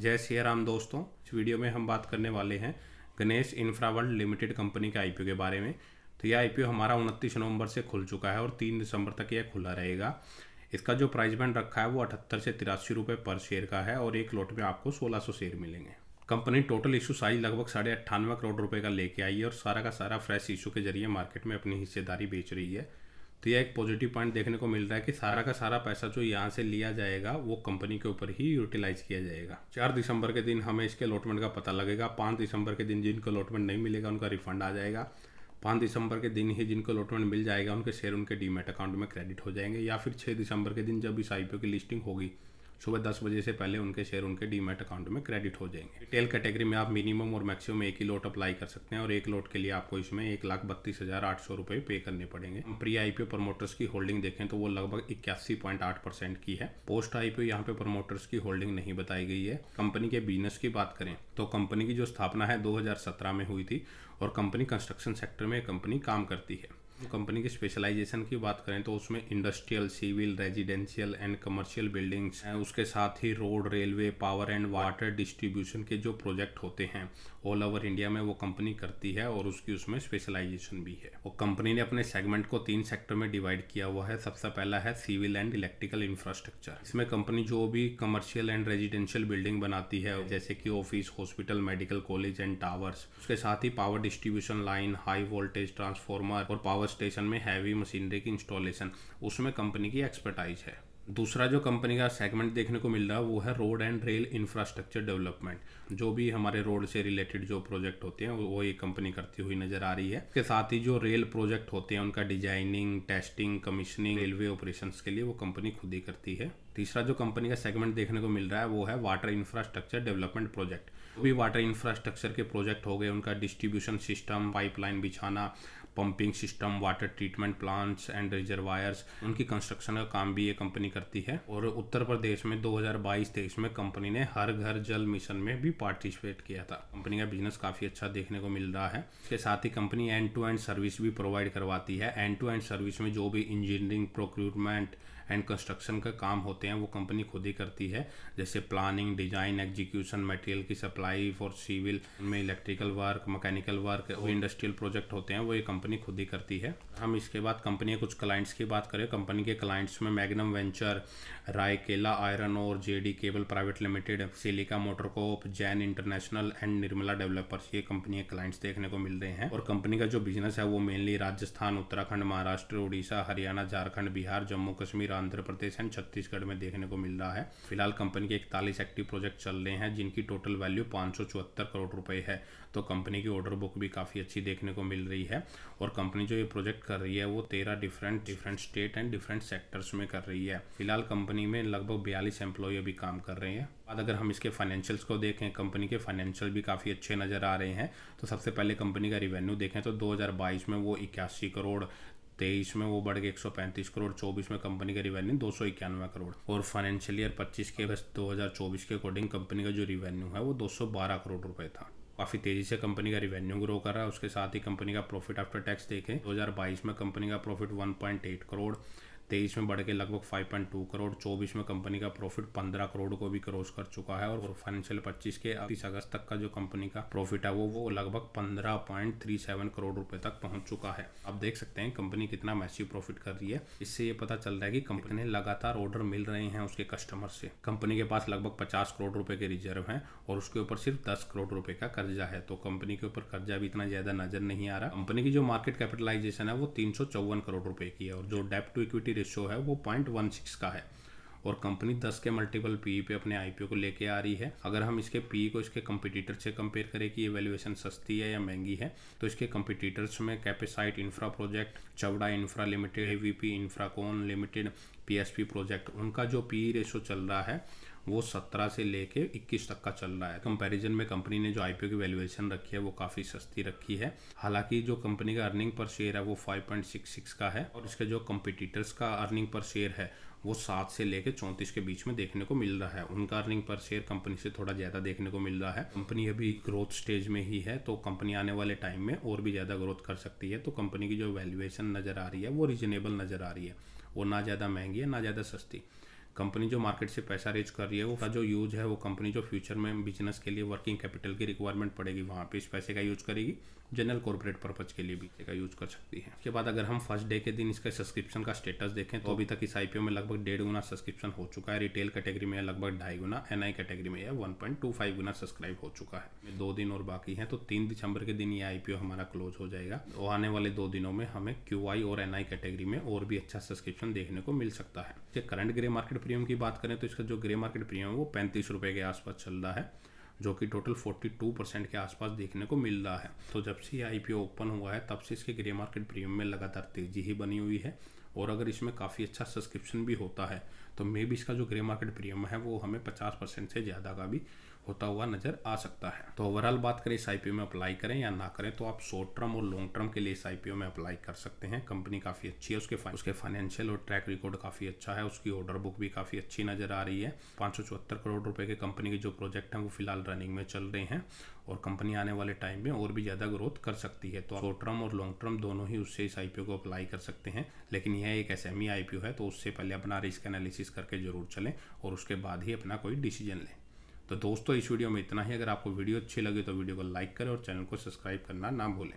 जय सिया राम दोस्तों इस वीडियो में हम बात करने वाले हैं Ganesh Infraworld world limited company के आईपीओ के बारे में तो यह आईपीओ हमारा उनतीस नवंबर से खुल चुका है और तीन दिसंबर तक यह खुला रहेगा इसका जो प्राइस बैंड रखा है वो अठहत्तर से तिरासी रुपये पर शेयर का है और एक लॉट में आपको सोलह सौ शेयर मिलेंगे कंपनी टोटल इशू साइज लगभग साढ़े अट्ठानवे करोड़ रुपये का लेके आई है और सारा का सारा फ्रेश इशू के जरिए मार्केट में अपनी हिस्सेदारी बेच रही है तो यह एक पॉजिटिव पॉइंट देखने को मिल रहा है कि सारा का सारा पैसा जो यहाँ से लिया जाएगा वो कंपनी के ऊपर ही यूटिलाइज किया जाएगा चार दिसंबर के दिन हमें इसके अलॉटमेंट का पता लगेगा पाँच दिसंबर के दिन जिनको अलॉटमेंट नहीं मिलेगा उनका रिफंड आ जाएगा पाँच दिसंबर के दिन ही जिनको अलॉटमेंट मिल जाएगा उनके शेयर उनके डीमेट अकाउंट में क्रेडिट हो जाएंगे या फिर छः दिसंबर के दिन जब इस आई की लिस्टिंग होगी सुबह दस बजे से पहले उनके शेयर उनके डीमेट अकाउंट में क्रेडिट हो जाएंगे रिटेल कैटेगरी में आप मिनिमम और मैक्सिमम एक ही लोट अप्लाई कर सकते हैं और एक लोट के लिए आपको इसमें एक लाख बत्तीस हज़ार आठ सौ रुपए पे करने पड़ेंगे प्री आई प्रमोटर्स की होल्डिंग देखें तो वो लगभग इक्यासी पॉइंट आठ परसेंट की है पोस्ट आई पी यहाँ पे प्रमोटर्स की होल्डिंग नहीं बताई गई है कंपनी के बिजनेस की बात करें तो कंपनी की जो स्थापना है दो में हुई थी और कंपनी कंस्ट्रक्शन सेक्टर में कंपनी काम करती है कंपनी के स्पेशलाइजेशन की बात करें तो उसमें industrial civil residential and commercial buildings हैं उसके साथ ही road railway power and water distribution के जो प्रोजेक्ट होते हैं ऑल ओवर इंडिया में वो कंपनी करती है और उसकी उसमें स्पेशलाइजेशन भी है और कंपनी ने अपने सेगमेंट को तीन सेक्टर में डिवाइड किया हुआ है सबसे पहला है सिविल एंड इलेक्ट्रिकल इंफ्रास्ट्रक्चर इसमें कंपनी जो भी कमर्शियल एंड रेजिडेंशियल बिल्डिंग बनाती है जैसे कि office hospital medical college and towers उसके साथ ही power distribution line high voltage transformer और पावर पावर स्टेशन में हैवी मशीनरी की इंस्टॉलेशन उसमें कंपनी की एक्सपर्टाइज है दूसरा जो कंपनी का सेगमेंट देखने को मिल रहा है वो है road and rail infrastructure development जो भी हमारे रोड से रिलेटेड जो प्रोजेक्ट होते हैं वो ये कंपनी करती हुई नजर आ रही है इसके साथ ही जो रेल प्रोजेक्ट होते हैं उनका designing testing commissioning railway operation के लिए वो कंपनी खुद ही करती है तीसरा जो कंपनी का सेगमेंट देखने को मिल रहा है वो है वाटर इंफ्रास्ट्रक्चर डेवलपमेंट प्रोजेक्ट भी वाटर इंफ्रास्ट्रक्चर के प्रोजेक्ट हो गए उनका डिस्ट्रीब्यूशन सिस्टम पाइपलाइन बिछाना pumping system water treatment plants and reservoirs उनकी कंस्ट्रक्शन का काम भी ये कंपनी करती है और उत्तर प्रदेश में 2022-23 में कंपनी ने हर घर जल मिशन में भी पार्टिसिपेट किया था कंपनी का बिजनेस काफ़ी अच्छा देखने को मिल रहा है इसके साथ ही company end to end service भी प्रोवाइड करवाती है एंड टू एंड सर्विस में जो भी इंजीनियरिंग प्रोक्रूटमेंट एंड कंस्ट्रक्शन का काम होते हैं वो कंपनी खुद ही करती है जैसे प्लानिंग डिजाइन एग्जीक्यूशन मटेरियल की सप्लाई फॉर सिविल में इलेक्ट्रिकल वर्क मैकेनिकल वर्क और इंडस्ट्रियल प्रोजेक्ट होते हैं वो ये कंपनी खुद ही करती है हम इसके बाद कंपनी के कुछ क्लाइंट्स की बात करें कंपनी के क्लाइंट्स में मैग्नम वेंचर रायकेला आयरन और J cable private limited silica मोटरकोप Jain international and Nirmala developers ये कंपनी के क्लाइंट्स देखने को मिल रहे हैं और कंपनी का जो बिजनेस है वो mainly Rajasthan Uttarakhand Maharashtra Orissa Haryana Jharkhand Bihar Jammu Kashmir mega Andhra Pradesh and Chhattisgarh में देखने को मिल रहा है फिलहाल कंपनी के इकतालीस एक्टिव प्रोजेक्ट चल रहे हैं जिनकी टोटल वैल्यू पाँच करोड़ रुपए है तो कंपनी की ऑर्डर बुक भी काफ़ी अच्छी देखने को मिल रही है और कंपनी जो ये प्रोजेक्ट कर रही है वो तेरह different different state and different sectors में कर रही है फिलहाल कंपनी में लगभग बयालीस एम्प्लॉय अभी काम कर रहे हैं बाद अगर हम इसके फाइनेंशियल्स को देखें कंपनी के फाइनेंशियल भी काफ़ी अच्छे नज़र आ रहे हैं तो सबसे पहले कंपनी का रिवेन्यू देखें तो 2022 में वो इक्यासी करोड़ तेईस में वो बढ़ के एक सौ पैंतीस करोड़ चौबीस में कंपनी का रिवेन्यू दो सौ इक्यानवे करोड़ और फाइनेंशियल ईयर पच्चीस के दो हज़ार चौबीस के अकॉर्डिंग कंपनी का जो रिवेन्यू है वो दो सौ बारह करोड़ रुपए था काफ़ी तेज़ी से कंपनी का रिवेन्यू ग्रो कर रहा है उसके साथ ही कंपनी का प्रॉफिट आफ्टर टैक्स देखें 2022 में कंपनी का प्रॉफिट 1.8 करोड़ तेईस में बढ़ के लगभग फाइव पॉइंट टू करोड़ चौबीस में कंपनी का प्रॉफिट पंद्रह करोड़ को भी क्रॉस कर चुका है और फाइनेंशियल पच्चीस के तीस अगस्त तक का जो कंपनी का प्रॉफिट है वो वो लगभग पंद्रह पॉइंट थ्री सेवन करोड़ रुपए तक पहुंच चुका है आप देख सकते हैं कंपनी कितना मैसिव प्रॉफिट कर रही है इससे ये पता चल रहा है कि कंपनी लगातार ऑर्डर मिल रहे हैं उसके कस्टमर से कंपनी के पास लगभग पचास करोड़ रुपए के रिजर्व है और उसके ऊपर सिर्फ दस करोड़ रुपए का कर्जा है तो कंपनी के ऊपर कर्जा भी इतना ज्यादा नजर नहीं आ रहा कंपनी की जो मार्केट कैपिटलाइजेशन है वो तीन करोड़ रुपए की है और जो डेप टू इक्विटी रेशो है वो पॉइंट वन सिक्स का है और कंपनी दस के मल्टीपल पी e पे अपने आई को लेके आ रही है अगर हम इसके पी e को इसके कंपिटिटर से कंपेयर करें कि ये वैल्यूएशन सस्ती है या महंगी है तो इसके कंपिटिटर्स में Capacite infra project Chavda infra limited A V P infracon limited P project उनका जो पी रेशो e चल रहा है वो 17 से लेके 21 तक का चल रहा है कंपैरिजन में कंपनी ने जो आईपीओ की वैल्यूएशन रखी है वो काफ़ी सस्ती रखी है हालांकि जो कंपनी का अर्निंग पर शेयर है वो 5.66 का है और इसके जो कंपिटिटर्स का अर्निंग पर शेयर है वो सात से लेकर चौंतीस के बीच में देखने को मिल रहा है उनका अर्निंग पर शेयर कंपनी से थोड़ा ज़्यादा देखने को मिल रहा है कंपनी अभी ग्रोथ स्टेज में ही है तो कंपनी आने वाले टाइम में और भी ज़्यादा ग्रोथ कर सकती है तो कंपनी की जो वैल्यूएशन नज़र आ रही है वो रिजनेबल नज़र आ रही है वो ना ज़्यादा महंगी है ना ज़्यादा सस्ती कंपनी जो मार्केट से पैसा रेज कर रही है उसका जो यूज है वो कंपनी जो फ्यूचर में बिजनेस के लिए वर्किंग कैपिटल की रिक्वायरमेंट पड़ेगी वहाँ पे इस पैसे का यूज करेगी जनरल कॉर्पोरेट पर्पज के लिए भी का यूज कर सकती है उसके बाद अगर हम फर्स्ट डे के दिन इसका सब्सक्रिप्शन का स्टेटस देखें तो अभी तक इस आईपीओ में लगभग डेढ़ गुना सब्सक्रिप्शन हो चुका है रिटेल कैटेगरी में लगभग ढाई गुना एनआई कैटेगरी में वन पॉइंट टू फाइव गुना सब्सक्राइब हो चुका है दो दिन और बाकी है तो तीन दिसंबर के दिन ये आईपीओ हमारा क्लोज हो जाएगा और तो आने वाले दो दिनों में हमें क्यू और एनआई कैटेगरी में और भी अच्छा सब्सक्रिप्शन देखने को मिल सकता है करंट ग्रे मार्केट प्रीमियम की बात करें तो इसका जो ग्रे मार्केट प्रीमियम है वो पैंतीस रुपये के आसपास चल रहा है जो कि टोटल 42 परसेंट के आसपास देखने को मिल रहा है तो जब से ये आई ओपन हुआ है तब से इसके ग्रे मार्केट प्रीमियम में लगातार तेजी ही बनी हुई है और अगर इसमें काफ़ी अच्छा सब्सक्रिप्शन भी होता है तो मे भी इसका जो ग्रे मार्केट प्रीमियम है वो हमें पचास परसेंट से ज़्यादा का भी होता हुआ नज़र आ सकता है तो ओवरऑल बात करें इस आई में अप्लाई करें या ना करें तो आप शॉर्ट टर्म और लॉन्ग टर्म के लिए इस आई में अप्लाई कर सकते हैं कंपनी काफ़ी अच्छी है उसके उसके फाइनेंशियल और ट्रैक रिकॉर्ड काफ़ी अच्छा है उसकी ऑर्डर बुक भी काफ़ी अच्छी नज़र आ रही है पाँच करोड़ रुपये के कंपनी के जो प्रोजेक्ट हैं वो फिलहाल रनिंग में चल रहे हैं और कंपनी आने वाले टाइम में और भी ज़्यादा ग्रोथ कर सकती है तो शॉर्ट टर्म और लॉन्ग टर्म दोनों ही उससे इस आई को अप्लाई कर सकते हैं लेकिन यह है एक एस एम e है तो उससे पहले अपना रिस्क एनालिसिस करके ज़रूर चलें और उसके बाद ही अपना कोई डिसीजन लें तो दोस्तों इस वीडियो में इतना ही अगर आपको वीडियो अच्छी लगे तो वीडियो को लाइक करें और चैनल को सब्सक्राइब करना ना भूलें